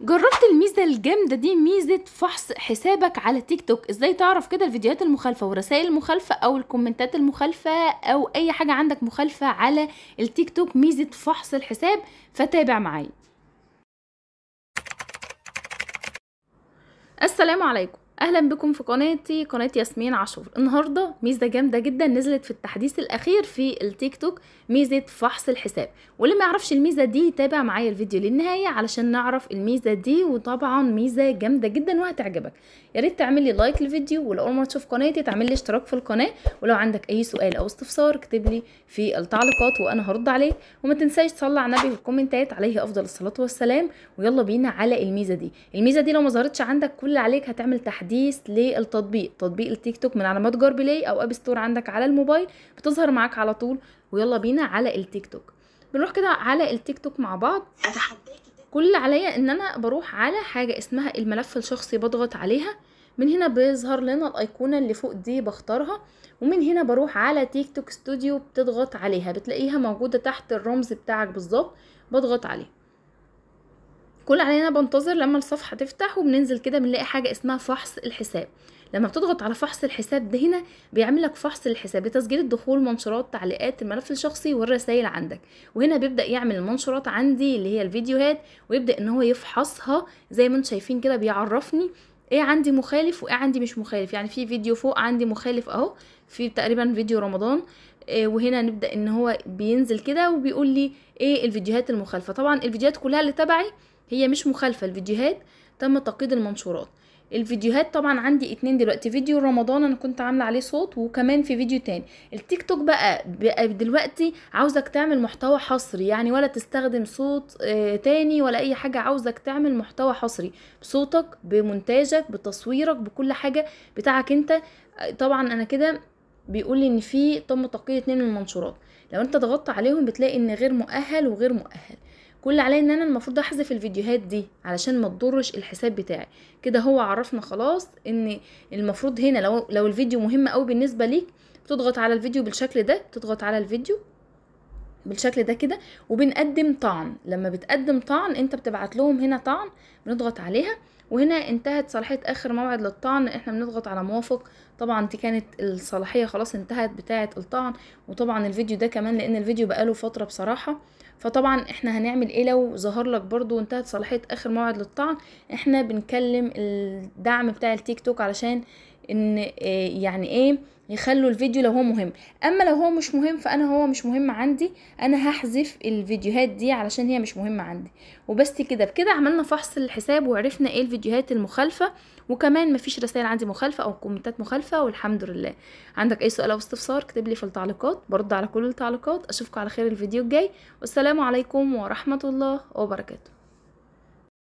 جربت الميزه الجامده دي ميزه فحص حسابك على تيك توك ازاي تعرف كده الفيديوهات المخالفه والرسائل المخالفه او الكومنتات المخالفه او اي حاجه عندك مخالفه على التيك توك ميزه فحص الحساب فتابع معايا السلام عليكم اهلا بكم في قناتي قناه ياسمين عاشور النهارده ميزه جامده جدا نزلت في التحديث الاخير في التيك توك ميزه فحص الحساب واللي ما يعرفش الميزه دي تابع معايا الفيديو للنهايه علشان نعرف الميزه دي وطبعا ميزه جامده جدا وهتعجبك يا ريت لايك للفيديو ولو اول مره تشوف قناتي تعملي اشتراك في القناه ولو عندك اي سؤال او استفسار اكتبلي في التعليقات وانا هرد عليك وما تنساش تصلي على النبي في الكومنتات عليه افضل الصلاه والسلام ويلا بينا على الميزه دي الميزه دي لو ما ظهرتش عندك كل اللي عليك هتعمل تحديث تحديث للتطبيق تطبيق التيك توك من على متجر بلاي او اب ستور عندك على الموبايل بتظهر معاك على طول ويلا بينا على التيك توك بنروح كده على التيك توك مع بعض كل اللي عليا ان انا بروح على حاجه اسمها الملف الشخصي بضغط عليها من هنا بيظهر لنا الايقونه اللي فوق دي بختارها ومن هنا بروح على تيك توك ستوديو بتضغط عليها بتلاقيها موجوده تحت الرمز بتاعك بالظبط بضغط عليه كل علينا بنتظر لما الصفحة تفتح وبننزل كده بنلاقي حاجة اسمها فحص الحساب لما بتضغط على فحص الحساب ده هنا بيعمل لك فحص الحساب لتسجيل الدخول منشورات تعليقات الملف الشخصي والرسائل عندك وهنا بيبدا يعمل المنشورات عندي اللي هي الفيديوهات ويبدا ان هو يفحصها زي ما انتم شايفين كده بيعرفني ايه عندي مخالف وايه عندي مش مخالف يعني في فيديو فوق عندي مخالف اهو في تقريبا فيديو رمضان آه، وهنا نبدا ان هو بينزل كده وبيقول لي ايه الفيديوهات المخالفه طبعا الفيديوهات كلها اللي تبعي هي مش مخالفه الفيديوهات تم تقييد المنشورات الفيديوهات طبعا عندي اتنين دلوقتي فيديو رمضان انا كنت عامله عليه صوت وكمان في فيديو تاني التيك توك بقى, بقى دلوقتي عاوزك تعمل محتوى حصري يعني ولا تستخدم صوت اه تاني ولا اي حاجه عاوزك تعمل محتوى حصري بصوتك بمونتاجك بتصويرك بكل حاجه بتاعك انت آه، طبعا انا كده بيقول ان في تم تقييد اتنين من المنشورات لو انت ضغطت عليهم بتلاقي ان غير مؤهل وغير مؤهل كل عليا ان انا المفروض احذف الفيديوهات دي علشان ما تضرش الحساب بتاعي كده هو عرفنا خلاص ان المفروض هنا لو لو الفيديو مهم قوي بالنسبه ليك بتضغط على الفيديو بالشكل ده بتضغط على الفيديو بالشكل ده كده وبنقدم طعن لما بتقدم طعن انت بتبعت لهم هنا طعن بنضغط عليها وهنا انتهت صلاحية آخر موعد للطعن احنا بنضغط على موافق طبعا دي كانت الصلاحية خلاص انتهت بتاعة الطعن وطبعا الفيديو ده كمان لأن الفيديو بقاله فترة بصراحة فطبعا احنا هنعمل ايه لو ظهر لك برضو انتهت صلاحية آخر موعد للطعن احنا بنكلم الدعم بتاع التيك توك علشان ان آه، يعني ايه يخلوا الفيديو لو هو مهم اما لو هو مش مهم فانا هو مش مهم عندي انا هحذف الفيديوهات دي علشان هي مش مهمه عندي وبس كده بكده عملنا فحص للحساب وعرفنا ايه الفيديوهات المخالفه وكمان مفيش رسائل عندي مخالفه او كومنتات مخالفه والحمد لله عندك اي سؤال او استفسار اكتب لي في التعليقات برد على كل التعليقات اشوفكم على خير الفيديو الجاي والسلام عليكم ورحمه الله وبركاته